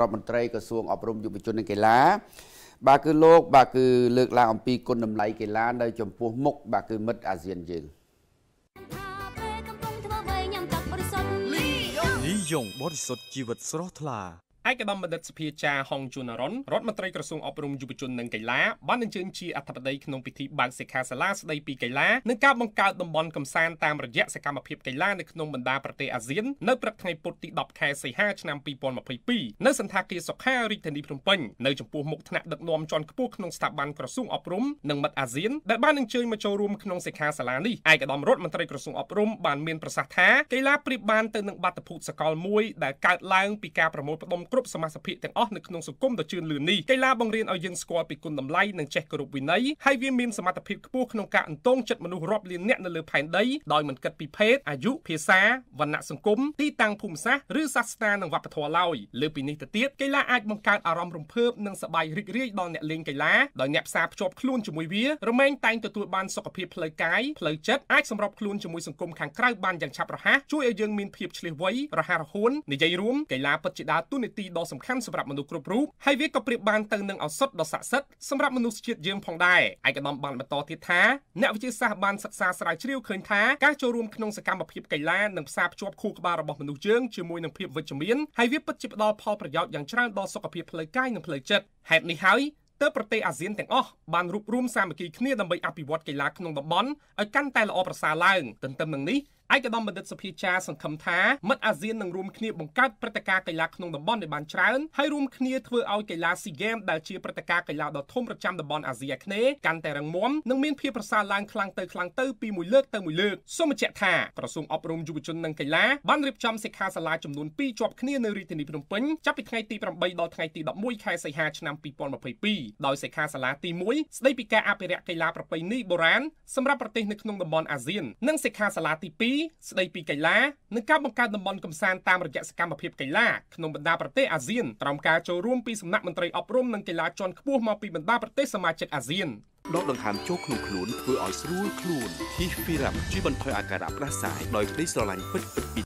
រដ្ឋមន្ត្រីក្រសួងអប់រំយុវជននិងកីឡា បាទគឺលោកបាទគឺលើកឡើងអំពីគុណតម្លៃកីឡានៅចំពោះមុខបាទគឺមិត្តអាស៊ានយើងលីយ៉ុងបរិសុទ្ធជីវិតស្រស់ថ្លាឯកឧត្តមបណ្ឌិតសភាចាហុងជុនរ៉ុនរដ្ឋមន្ត្រីក្រសួងអប់រំយុវជននិងកីឡាបានអញ្ជើញជាអធិបតីក្នុងពិធីបើកសិក្ខាសាលាស្តីពីកីឡានិងការបង្កើតតំបន់កំសាន្តតាមរយៈសកម្មភាពកីឡានៅក្នុងបណ្ដាប្រទេសអាស៊ាននៅព្រឹកថ្ងៃពុធទី10ខែសីហាឆ្នាំ2022នៅសន្តាគារសុខារាជធានីភ្នំពេញនៅចំពោះមុខថ្នាក់ដឹកនាំជាន់ខ្ពស់ក្នុងស្ថាប័នក្រសួងអប់រំនិងមិត្តអាស៊ានដែលបានអញ្ជើញមកចូលរួមក្នុងសិក្ខាសាលានេះឯកឧត្តមរដ្ឋមន្ត្រីក្រសួងអប់រំបានមានប្រសាសន៍ថាកីឡាប្រៀបបានទៅនឹងបាតុភូតសកលមួយដែលកើតឡើងពីការប្រមូលផ្ដុំគ្រគ្រប់សមាសភាគទាំងអស់នៅក្នុងសង្គមដ៏ជឿនលឿននេះកីឡាបង្រៀនឲ្យយើងស្គាល់ពីគុណតម្លៃនិងចេះគោរពវិន័យហើយវាមានសមត្ថភាពខ្ពស់ក្នុងការអន្តងចិត្តមនុស្សរាប់លានអ្នកនៅលើផែនដីដោយមិនគិតពីភេទអាយុភាសាវណ្ណៈសង្គមទីតាំងភូមិសាស្ត្រឬសាសនានិងវប្បធម៌ឡើយលើពីនេះទៅទៀតកីឡាអាចបង្កើតអារម្មណ៍រំភើបនិងសប្បាយរីករាយដល់អ្នកលេងកីឡាដោយអ្នកផ្សារភ្ជាប់ខ្លួនជាមួយវារមែងតែងទទួលបានសុខភាពផ្លូវកាយផ្លូវចិត្តអាចសម្របខ្លួនជាមួយសង្គមខាងក្រៅបានយ៉ាងឆាប់រហ័សជួយឲ្យយើងមានភាពឆ្លៀសវៃរហ័សរហួននិយាយរួមកីឡាពិតជាដើរតួនាទីដ៏សំខាន់សម្រាប់មនុស្សគ្រប់រូបហើយវាក៏ប្រៀបបានទៅនឹងឱសថដ៏ស័ក្តិសិទ្ធិសម្រាប់មនុស្សជាតិយើងផងដែរឯកឧត្តមបានបន្តទៀតថាអ្នកវិទ្យាសាស្ត្របានសិក្សាស្រាវជ្រាវឃើញថាការចូលរួមក្នុងសកម្មភាពកីឡានិងផ្សារភ្ជាប់ខួរក្បាលរបស់មនុស្សយើងជាមួយនឹងភាពវិជ្ជមានហើយវាពិតជាផ្ដល់ផលប្រយោជន៍យ៉ាងច្រើនដល់សុខភាពផ្លូវកាយនិងផ្លូវចិត្តហេតុនេះហើយទើបប្រទេសអាស៊ានទាំងអស់បានរួបរวมសាមគ្គីគ្នាដើម្បីអភិវឌ្ឍកីឡាក្នុងតំបន់ឲ្យកាន់តែល្អប្រសើរឡើងទន្ទឹមនឹងនេះឯកឧត្តមបណ្ឌិតសុភាចារសង្ឃឹមថាមិត្តអាស៊ាននឹងរួមគ្នាបង្កើតព្រឹត្តិការណ៍កីឡាក្នុងតំបន់ឲ្យបានច្រើនហើយរួមគ្នាធ្វើឲ្យកីឡាស៊ីហ្គេមដែលជាព្រឹត្តិការណ៍កីឡាដ៏ធំប្រចាំតំបន់អាស៊ីអាគ្នេយ៍កាន់តែរឹងមាំនិងមានភាពប្រសើរឡើងខ្លាំងទៅខ្លាំងទៅពីមួយលើកទៅមួយលើកសូមបញ្ជាក់ថាក្រសួងអប់រំយុវជននិងកីឡាបានរៀបចំសិក្ខាសាលាចំនួន2ជាប់គ្នានៅរាជធានីភ្នំពេញចាប់ពីថ្ងៃទី8ដល់ថ្ងៃទី11ខែសីហាឆ្នាំ2022ដោយសិក្ខាសាលាទី1ស្ដីពីការអភិរក្សកីឡាប្រពៃណីបុរាណសម្រាប់ប្រទេសនៅក្នុងតំបន់អាស៊ាននិងសិក្ខាសាលាទី2ស្ដីពីកីឡានិងការបង្កើតតំបន់កំសាន្តតាមរយៈសកម្មភាពកីឡាក្នុងបណ្ដាប្រទេសអាស៊ានក្រោមការចូលរួមពីសំណាក់មន្ត្រីអប់រំនិងកីឡាជាន់ខ្ពស់មកពីបណ្ដាប្រទេសសមាជិកអាស៊ានដកដង្ហើមចូលក្នុងខ្លួនធ្វើឲ្យស្រួលខ្លួន Hifirap ជួយបន្ថយអាការៈផ្ដាសាយដោយក្ដីស្រឡាញ់ពិតពិតពី